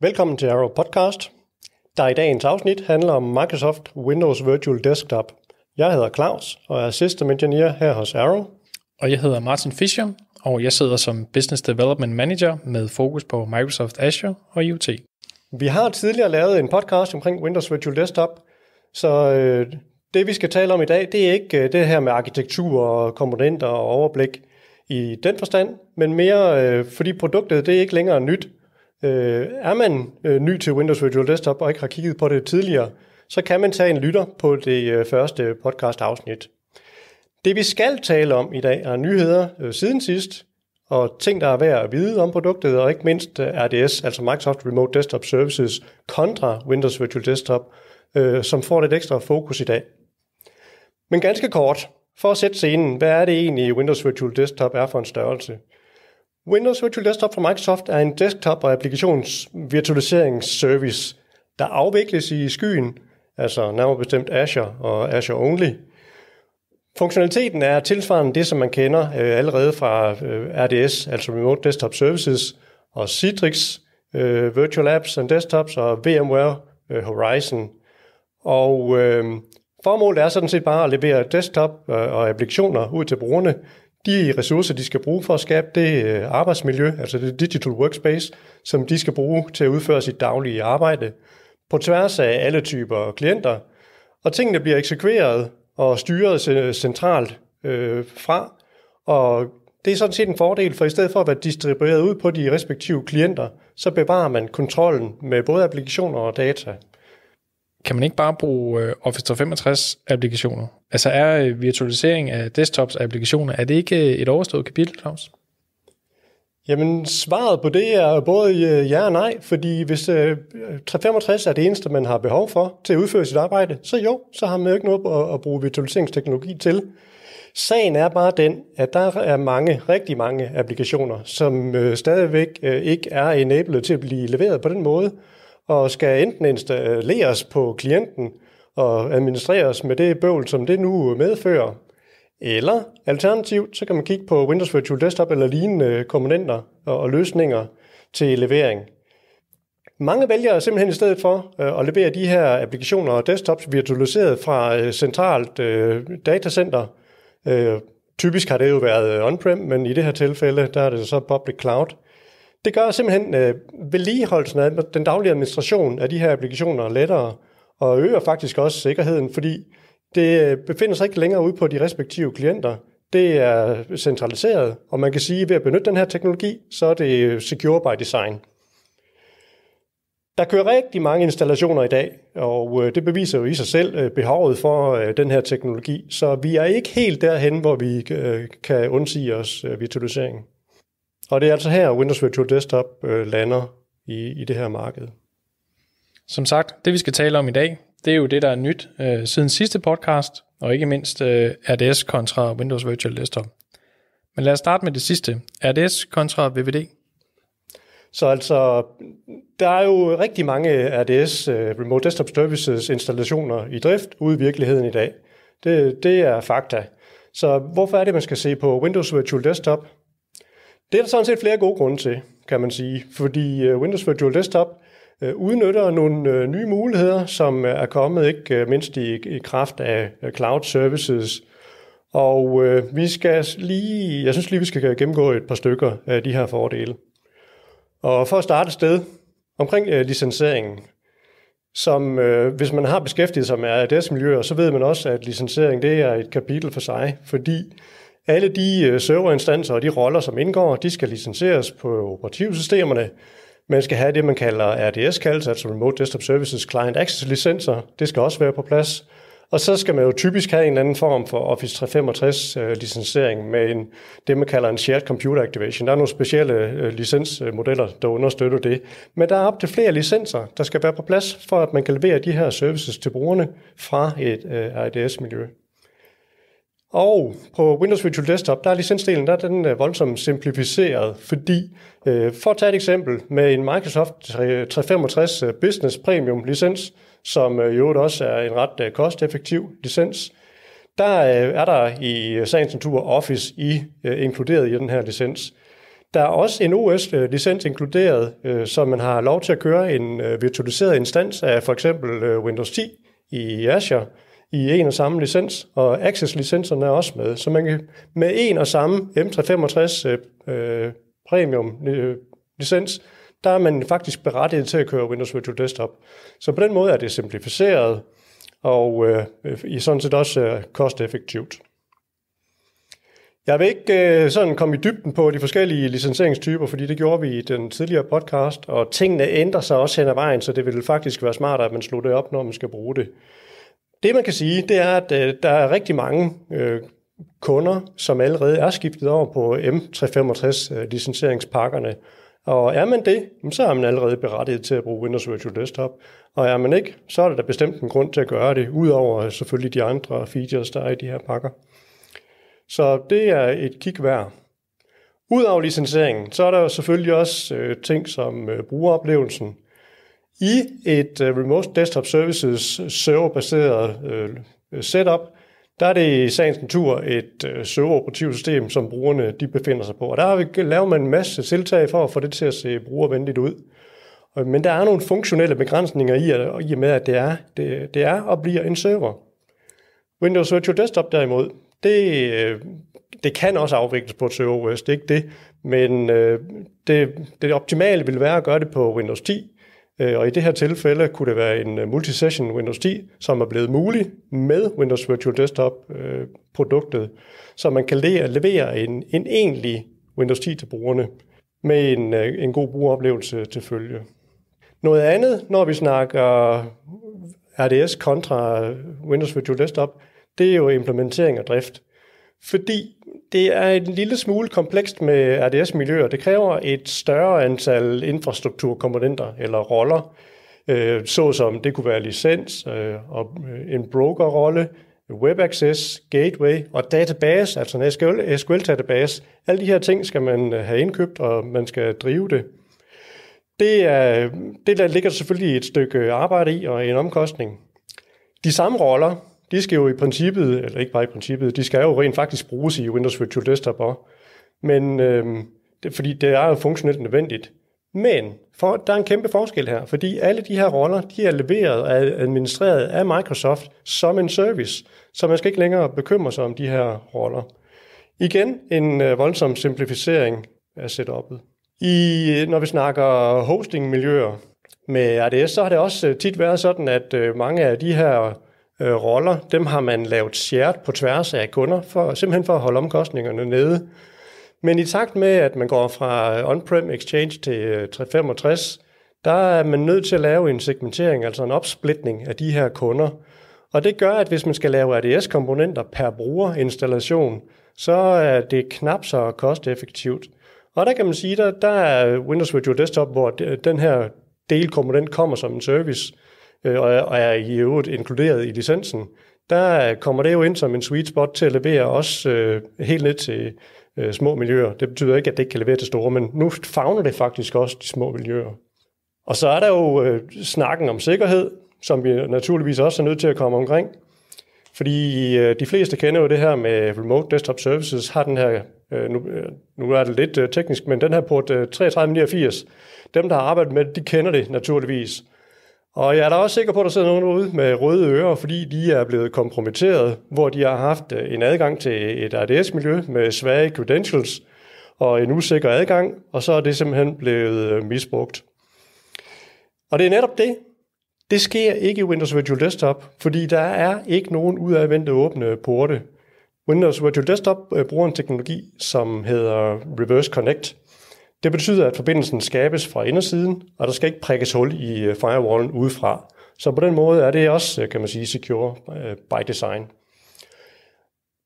Velkommen til Arrow Podcast, der i dagens afsnit handler om Microsoft Windows Virtual Desktop. Jeg hedder Claus og er System Engineer her hos Arrow. Og jeg hedder Martin Fischer, og jeg sidder som Business Development Manager med fokus på Microsoft Azure og IoT. Vi har tidligere lavet en podcast omkring Windows Virtual Desktop, så øh, det vi skal tale om i dag, det er ikke øh, det her med arkitektur og komponenter og overblik i den forstand, men mere øh, fordi produktet det er ikke længere nyt, Øh, er man øh, ny til Windows Virtual Desktop og ikke har kigget på det tidligere, så kan man tage en lytter på det øh, første podcast-afsnit. Det vi skal tale om i dag er nyheder øh, siden sidst, og ting, der er værd at vide om produktet, og ikke mindst øh, RDS, altså Microsoft Remote Desktop Services, kontra Windows Virtual Desktop, øh, som får lidt ekstra fokus i dag. Men ganske kort, for at sætte scenen, hvad er det egentlig Windows Virtual Desktop er for en størrelse? Windows Virtual Desktop fra Microsoft er en desktop- og applikationsvirtualiseringsservice, der afvikles i skyen, altså nærmere bestemt Azure og Azure Only. Funktionaliteten er tilsvarende det, som man kender øh, allerede fra øh, RDS, altså Remote Desktop Services, og Citrix, øh, Virtual Apps and Desktops og VMware øh, Horizon. Og øh, formålet er sådan set bare at levere desktop øh, og applikationer ud til brugerne, de ressourcer, de skal bruge for at skabe det øh, arbejdsmiljø, altså det digital workspace, som de skal bruge til at udføre sit daglige arbejde, på tværs af alle typer klienter, og tingene bliver eksekveret og styret centralt øh, fra, og det er sådan set en fordel, for i stedet for at være distribueret ud på de respektive klienter, så bevarer man kontrollen med både applikationer og data. Kan man ikke bare bruge øh, Office 365-applikationer Altså er øh, virtualisering af desktops og applikationer, er det ikke øh, et overstået kapitel, Claus? Jamen, svaret på det er både øh, ja og nej, fordi hvis 365 er det eneste, man har behov for til at udføre sit arbejde, så jo, så har man jo ikke noget at, at bruge virtualiseringsteknologi til. Sagen er bare den, at der er mange, rigtig mange applikationer, som stadigvæk ikke er enablet til at blive leveret på den måde, og skal enten installeres på klienten, og administreres med det bøvl, som det nu medfører. Eller alternativt, så kan man kigge på Windows Virtual Desktop eller lignende komponenter og, løsninger til levering. Mange vælger simpelthen i stedet for øh, at levere de her applikationer og desktops virtualiseret fra øh, centralt øh, datacenter. typisk har det jo været on-prem, men i det her tilfælde, der er det så public cloud. Det gør simpelthen vedligeholdelsen af den daglige administration af de her applikationer lettere, og øger faktisk også sikkerheden, fordi det øh, befinder sig ikke længere ude på de respektive klienter. Det er centraliseret, og man kan sige, at ved at benytte den her teknologi, så er det øh, secure by design. Der kører rigtig mange installationer i dag, og øh, det beviser jo i sig selv behovet for den her teknologi, så vi er ikke helt derhen, hvor vi kan undsige os virtualiseringen. Og det er altså her, Windows Virtual Desktop lander i, i det her marked. Som sagt, det vi skal tale om i dag, det er jo det, der er nyt øh, siden sidste podcast, og ikke mindst øh, RDS kontra Windows Virtual Desktop. Men lad os starte med det sidste. RDS kontra VVD. Så altså, der er jo rigtig mange RDS, øh, Remote Desktop Services, installationer i drift ude i virkeligheden i dag. Det, det er fakta. Så hvorfor er det, man skal se på Windows Virtual Desktop? Det er der sådan set flere gode grunde til, kan man sige. Fordi øh, Windows Virtual Desktop Øh, udnytter nogle øh, nye muligheder, som øh, er kommet, ikke mindst i, i kraft af cloud services. Og øh, vi skal lige, jeg synes lige, vi skal gennemgå et par stykker af de her fordele. Og for at starte et sted, omkring øh, licenseringen, som øh, hvis man har beskæftiget sig med ADS-miljøer, så ved man også, at licensering det er et kapitel for sig, fordi alle de øh, serverinstanser og de roller, som indgår, de skal licenseres på operativsystemerne, man skal have det, man kalder rds kaldelse altså Remote Desktop Services Client Access licenser. Det skal også være på plads. Og så skal man jo typisk have en eller anden form for Office 365 øh, licensering med en, det, man kalder en Shared Computer Activation. Der er nogle specielle øh, licensmodeller, der understøtter det. Men der er op til flere licenser, der skal være på plads, for at man kan levere de her services til brugerne fra et øh, RDS-miljø. Og på Windows Virtual Desktop, der er licensdelen, der er den øh, voldsomt simplificeret, fordi, øh, for at tage et eksempel, med en Microsoft 365 øh, Business Premium licens, som jo også er en ret kosteffektiv licens, der er der i sagens natur Office i inkluderet i den her licens. Der er også en OS-licens inkluderet, så man har lov til at køre en virtualiseret instans af for eksempel Windows 10 i Azure, i en og samme licens, og Access-licenserne er også med. Så man kan med en og samme M365 øh, øh Premium-licens, øh, der er man faktisk berettiget til at køre Windows Virtual Desktop. Så på den måde er det simplificeret, og øh, øh, i sådan set også øh, kosteffektivt. Jeg vil ikke øh, sådan komme i dybden på de forskellige licenseringstyper, fordi det gjorde vi i den tidligere podcast, og tingene ændrer sig også hen ad vejen, så det ville faktisk være smartere, at man slutter op, når man skal bruge det. Det man kan sige, det er, at øh, der er rigtig mange øh, kunder, som allerede er skiftet over på M365-licenseringspakkerne. Øh, Og er man det, så er man allerede berettiget til at bruge Windows Virtual Desktop. Og er man ikke, så er der da bestemt en grund til at gøre det, udover øh, selvfølgelig de andre features, der er i de her pakker. Så det er et kig værd. Udover licenseringen, så er der jo selvfølgelig også øh, ting som øh, brugeroplevelsen. I et uh, Remote Desktop Services serverbaseret uh, setup, der er det i sagens natur et uh, øh, serveroperativsystem, som brugerne de befinder sig på. Og der har vi, lavet man en masse tiltag for at få det til at se brugervenligt ud. Men der er nogle funktionelle begrænsninger i, at, i og med, at det er, det, det er og bliver en server. Windows Virtual Desktop derimod, det, det kan også afvikles på et server OS, det er ikke det, men det, det optimale vil være at gøre det på Windows 10, Øh, og i det her tilfælde kunne det være en øh, multisession Windows 10, som er blevet mulig med Windows Virtual Desktop-produktet, øh, så man kan levere en, en egentlig Windows 10 til brugerne med en, en god brugeroplevelse til følge. Noget andet, når vi snakker RDS kontra Windows Virtual Desktop, det er jo implementering og drift. Fordi det er en lille smule komplekst med RDS-miljøer. Det kræver et større antal infrastrukturkomponenter eller roller, øh, såsom det kunne være licens øh, og øh, en brokerrolle, web access, gateway og database, altså en SQL-database. Alle de her ting skal man øh, have indkøbt, og man skal drive det. Det, er, det der ligger selvfølgelig et stykke arbejde i og en omkostning. De samme roller de skal jo i princippet, eller ikke bare i princippet, de skal jo rent faktisk bruges i Windows Virtual Desktop også. Men, øh, det, fordi det er jo funktionelt nødvendigt. Men for, der er en kæmpe forskel her, fordi alle de her roller, de er leveret og administreret af Microsoft som en service, så man skal ikke længere bekymre sig om de her roller. Igen en øh, voldsom simplificering af setup'et. I, øh, når vi snakker hosting-miljøer med RDS, så har det også øh, tit været sådan, at øh, mange af de her øh, roller, dem har man lavet shared på tværs af kunder, for, simpelthen for at holde omkostningerne nede. Men i takt med, at man går fra øh, on-prem exchange til 365, øh, der er man nødt til at lave en segmentering, altså en opsplitning af de her kunder. Og det gør, at hvis man skal lave ADS-komponenter per brugerinstallation, så er det knap så kosteffektivt. Og der kan man sige, at der, der er Windows Virtual Desktop, hvor den her delkomponent kommer som en service – øh, og er i øvrigt inkluderet i licensen, der kommer det jo ind som en sweet spot til at levere også øh, helt ned til øh, små miljøer. Det betyder ikke, at det ikke kan levere til store, men nu fagner det faktisk også de små miljøer. Og så er der jo øh, snakken om sikkerhed, som vi naturligvis også er nødt til at komme omkring. Fordi øh, de fleste kender jo det her med Remote Desktop Services, har den her, øh, nu, øh, nu er det lidt øh, teknisk, men den her port øh, 3389, dem der har arbejdet med det, de kender det naturligvis. Og jeg er da også sikker på, at der sidder nogen ude med røde ører, fordi de er blevet kompromitteret, hvor de har haft øh, en adgang til et ADS-miljø med svage credentials og en usikker adgang, og så er det simpelthen blevet øh, misbrugt. Og det er netop det. Det sker ikke i Windows Virtual Desktop, fordi der er ikke nogen udadvendte åbne porte. Windows Virtual Desktop øh, bruger en teknologi, som hedder Reverse Connect – det betyder, at forbindelsen skabes fra indersiden, og der skal ikke prikkes hul i øh, firewallen udefra. Så på den måde er det også, øh, kan man sige, secure øh, by design.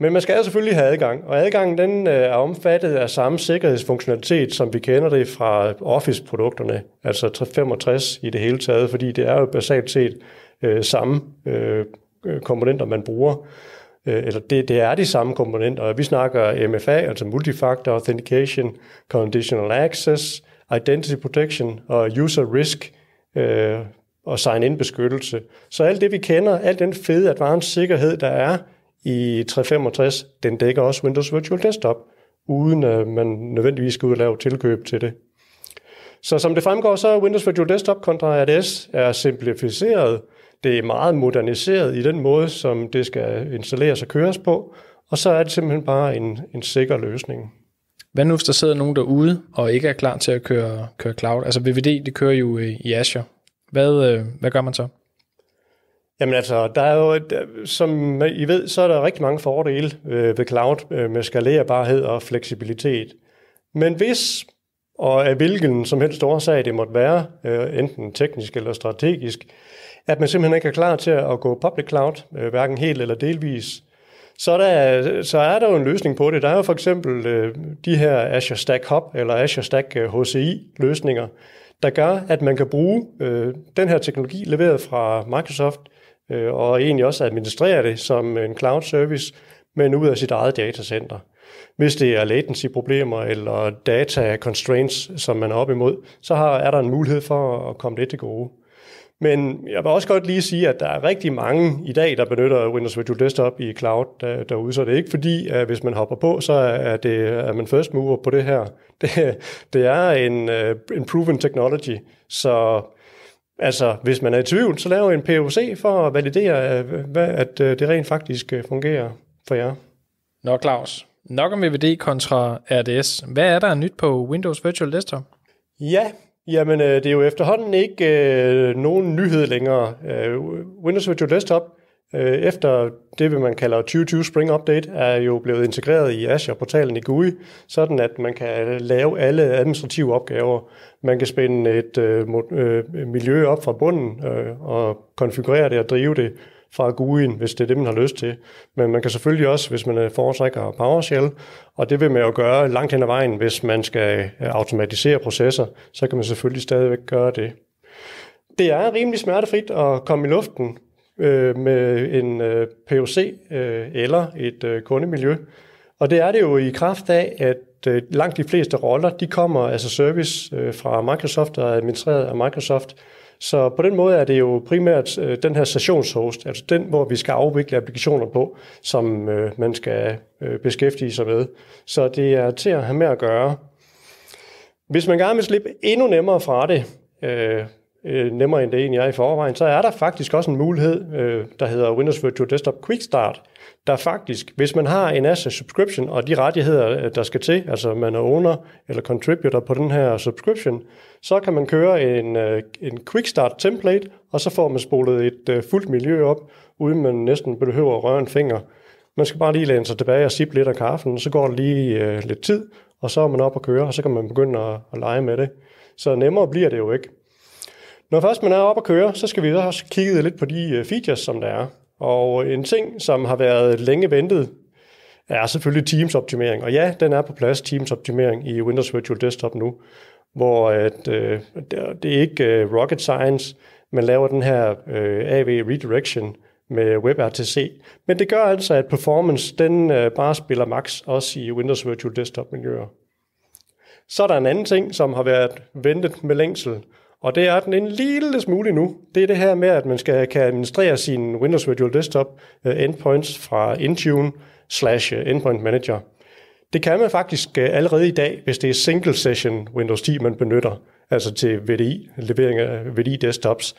Men man skal altså selvfølgelig have adgang, og adgangen den er omfattet af samme sikkerhedsfunktionalitet, som vi kender det fra Office-produkterne, altså 365 i det hele taget, fordi det er jo basalt set øh, samme øh, komponenter, man bruger. Øh, eller det, det er de samme komponenter. Vi snakker MFA, altså Multifactor Authentication, Conditional Access, Identity Protection og User Risk øh, og sign-in beskyttelse. Så alt det, vi kender, alt den fede advanced sikkerhed, der er i 365, den dækker også Windows Virtual Desktop, uden at øh, man nødvendigvis skal ud og lave tilkøb til det. Så som det fremgår, så er Windows Virtual Desktop kontra RDS er simplificeret, det er meget moderniseret i den måde, som det skal installeres og køres på, og så er det simpelthen bare en, en sikker løsning. Hvad nu, hvis der sidder nogen derude og ikke er klar til at køre, køre cloud? Altså VVD, det kører jo øh, i Azure. Hvad, øh, hvad gør man så? Jamen altså, der er jo, øh, som I ved, så er der rigtig mange fordele ved cloud med skalerbarhed og fleksibilitet. Men hvis, og af hvilken som helst årsag det måtte være, enten teknisk eller strategisk, at man simpelthen ikke er klar til at gå public cloud, øh, hverken helt eller delvis. Så er, der, så er der jo en løsning på det. Der er jo for eksempel øh, de her Azure Stack Hub eller Azure Stack HCI-løsninger, øh, der gør, at man kan bruge den her teknologi leveret fra Microsoft, og egentlig også administrere det som en cloud service, men ud af sit eget datacenter. Hvis det er latency-problemer eller data constraints, som man er op imod, så har, er der en mulighed for at komme det til gode. Men jeg vil også godt lige sige, at der er rigtig mange i dag, der benytter Windows Virtual Desktop i cloud derude, så det er ikke fordi, at hvis man hopper på, så er, det, at man first mover på det her. Det, det er en, øh, en proven technology, så altså, hvis man er i tvivl, så laver en POC for at validere, øh, at øh, det rent faktisk fungerer for jer. Nå Claus, nok om VVD kontra RDS. Hvad er der nyt på Windows Virtual Desktop? Ja, Jamen, øh, det er jo efterhånden ikke øh, nogen nyhed længere. Øh, Windows Virtual Desktop, øh, efter det, man kalder 2020 Spring Update, er jo blevet integreret i Azure-portalen i GUI, sådan at man kan lave alle administrative opgaver. Man kan spænde et øh, øh miljø op fra bunden øh, og konfigurere det og drive det fra GUI'en, hvis det er det, man har lyst til. Men man kan selvfølgelig også, hvis man øh, foretrækker PowerShell, og det vil man jo gøre langt hen ad vejen, hvis man skal øh, automatisere processer, så kan man selvfølgelig stadigvæk gøre det. Det er rimelig smertefrit at komme i luften øh, med en øh, POC øh, eller et øh, kundemiljø. Og det er det jo i kraft af, at øh, langt de fleste roller, de kommer altså service øh, fra Microsoft og er administreret af Microsoft. Så på den måde er det jo primært øh, den her sessionshost, altså den, hvor vi skal afvikle applikationer på, som øh, man skal øh, beskæftige sig med. Så det er til at have med at gøre. Hvis man gerne vil slippe endnu nemmere fra det, øh, øh, nemmere end det egentlig er i forvejen, så er der faktisk også en mulighed, øh, der hedder Windows Virtual Desktop Quick Start, der faktisk, hvis man har en asset subscription og de rettigheder, øh, der skal til, altså man er owner eller contributor på den her subscription, så kan man køre en, øh, en Quick Start template, og så får man spolet et øh, fuldt miljø op, uden man næsten behøver at røre en finger. Man skal bare lige læne sig tilbage og sippe lidt af kaffen, og så går det lige øh, lidt tid, og så er man op og køre, og så kan man begynde at, at lege med det. Så nemmere bliver det jo ikke. Når først man er oppe at køre, så skal vi også kigge lidt på de øh, features, som der er. Og øh, en ting, som har været længe ventet, er selvfølgelig Teams-optimering. Og ja, den er på plads, Teams-optimering i Windows Virtual Desktop nu, hvor at, øh, det er ikke øh, rocket science, man laver den her øh, AV redirection med WebRTC. Men det gør altså, at performance den øh, bare spiller max også i Windows Virtual Desktop-miljøer. Så er der en anden ting, som har været ventet med længsel, og det er den en lille smule nu. Det er det her med, at man skal, kan administrere sin Windows Virtual Desktop øh, endpoints fra Intune slash øh, Endpoint Manager. Det kan man faktisk øh, allerede i dag, hvis det er single session Windows 10, man benytter, altså til VDI, levering af VDI desktops.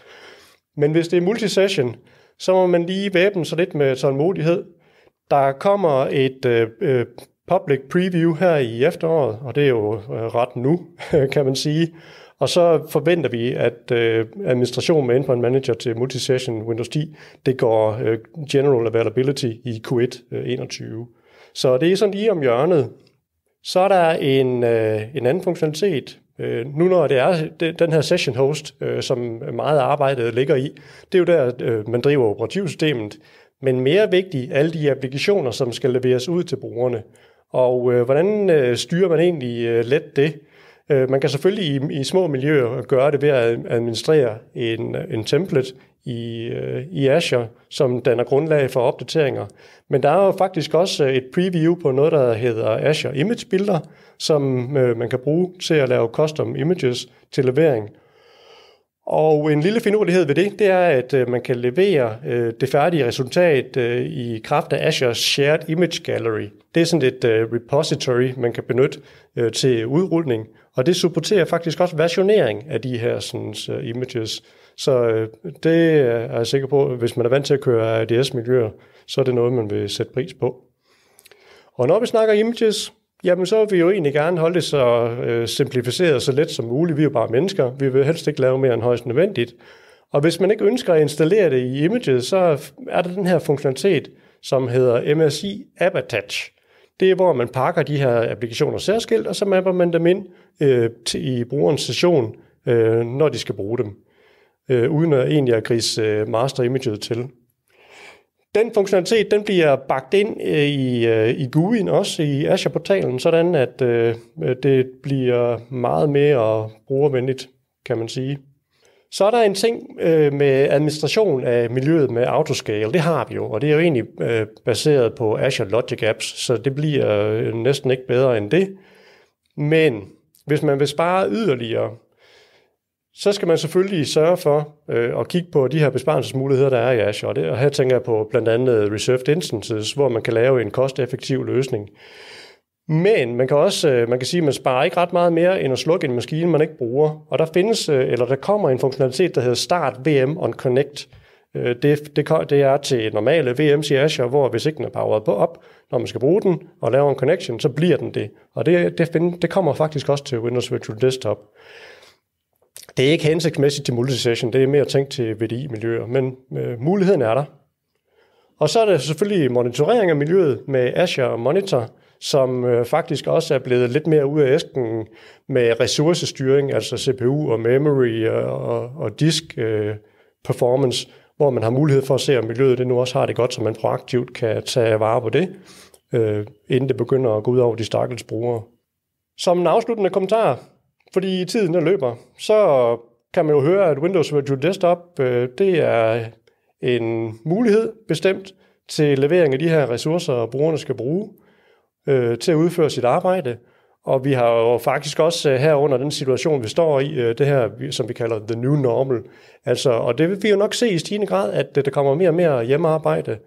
Men hvis det er multisession, så må man lige væbne sig lidt med tålmodighed. Der kommer et øh, public preview her i efteråret, og det er jo ret nu, kan man sige. Og så forventer vi, at øh, administration med endpoint manager til multisession Windows 10, det går øh, general availability i Q1 øh, 21. Så det er sådan lige om hjørnet. Så er der en, øh, en anden funktionalitet, Øh, nu når det er det, den her session host, øh, som meget arbejdet ligger i, det er jo der, øh, man driver operativsystemet, men mere vigtigt, alle de applikationer, som skal leveres ud til brugerne. Og øh, hvordan øh, styrer man egentlig øh, let det? Øh, man kan selvfølgelig i, i små miljøer gøre det ved at administrere en, en template i, øh, i Azure, som danner grundlag for opdateringer. Men der er jo faktisk også et preview på noget, der hedder Azure Image Builder, som øh, man kan bruge til at lave custom images til levering. Og en lille finurlighed ved det, det er, at øh, man kan levere øh, det færdige resultat øh, i kraft af Azure Shared Image Gallery. Det er sådan et repository, man kan benytte til udrulning, og det supporterer faktisk også versionering af de her sådan, images. Så det er jeg sikker på, hvis man er vant til at køre ADS-miljøer, så er det noget, man vil sætte pris på. Og når vi snakker images, Jamen, så vil vi jo egentlig gerne holde det så øh, simplificeret så let som muligt. Vi er jo bare mennesker. Vi vil helst ikke lave mere end højst nødvendigt. Og hvis man ikke ønsker at installere det i images, så er der den her funktionalitet, som hedder MSI App Attach. Det er, hvor man pakker de her applikationer særskilt, og så mapper man dem ind øh, til, i brugerens session, øh, når de skal bruge dem, øh, uden at egentlig at grise øh, master imaget til den funktionalitet, den bliver bagt ind øh, i, øh, i GUI'en, også i Azure-portalen, sådan at øh, det bliver meget mere brugervenligt, kan man sige. Så er der en ting øh, med administration af miljøet med autoscale. Det har vi jo, og det er jo egentlig øh, baseret på Azure Logic Apps, så det bliver øh, næsten ikke bedre end det. Men hvis man vil spare yderligere, så skal man selvfølgelig sørge for øh, at kigge på de her besparelsesmuligheder, der er i Azure. Det, og her tænker jeg på blandt andet øh, Reserved Instances, hvor man kan lave en kosteffektiv løsning. Men man kan også øh, man kan sige, at man sparer ikke ret meget mere end at slukke en maskine, man ikke bruger. Og der findes, øh, eller der kommer en funktionalitet, der hedder Start VM on Connect. Det, det, det er til normale VMs i Azure, hvor hvis ikke den er poweret på op, når man skal bruge den og laver en connection, så bliver den det. Og det, det, find, det kommer faktisk også til Windows Virtual Desktop det er ikke hensigtsmæssigt til multisession, det er mere tænkt til VDI-miljøer, men øh, muligheden er der. Og så er der selvfølgelig monitorering af miljøet med Azure Monitor, som øh, faktisk også er blevet lidt mere ud af æsken med ressourcestyring, altså CPU og memory og, øh, og, og disk øh, performance, hvor man har mulighed for at se, om miljøet det nu også har det godt, så man proaktivt kan tage vare på det, øh, inden det begynder at gå ud over de stakkels brugere. Som en afsluttende kommentar, fordi i tiden, der løber, så kan man jo høre, at Windows Virtual Desktop, øh, det er en mulighed bestemt til levering af de her ressourcer, brugerne skal bruge øh, til at udføre sit arbejde. Og vi har jo faktisk også øh, her under den situation, vi står i, det her, som vi kalder the new normal. Altså, og det vil vi jo nok se i stigende grad, at der kommer mere og mere hjemmearbejde,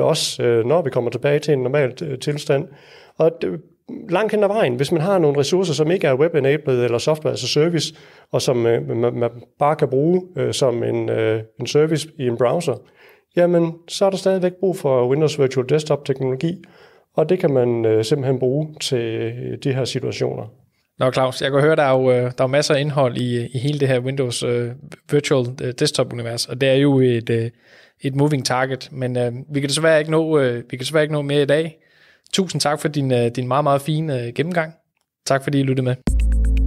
også når vi kommer tilbage til en normal tilstand. Og det, langt hen ad vejen, hvis man har nogle ressourcer, som ikke er web-enabled eller software as altså a service, og som øh, man, man bare kan bruge øh, som en, øh, en service i en browser, jamen så er der stadigvæk brug for Windows Virtual Desktop-teknologi, og det kan man øh, simpelthen bruge til øh, de her situationer. Nå Claus, jeg kan høre, der er jo, øh, der er masser af indhold i, i hele det her Windows øh, Virtual øh, Desktop-univers, og det er jo et, et moving target, men øh, vi kan desværre ikke nå, øh, vi kan desværre ikke nå mere i dag. Tusind tak for din, øh, din meget, meget fine øh, gennemgang. Tak fordi I lyttede med.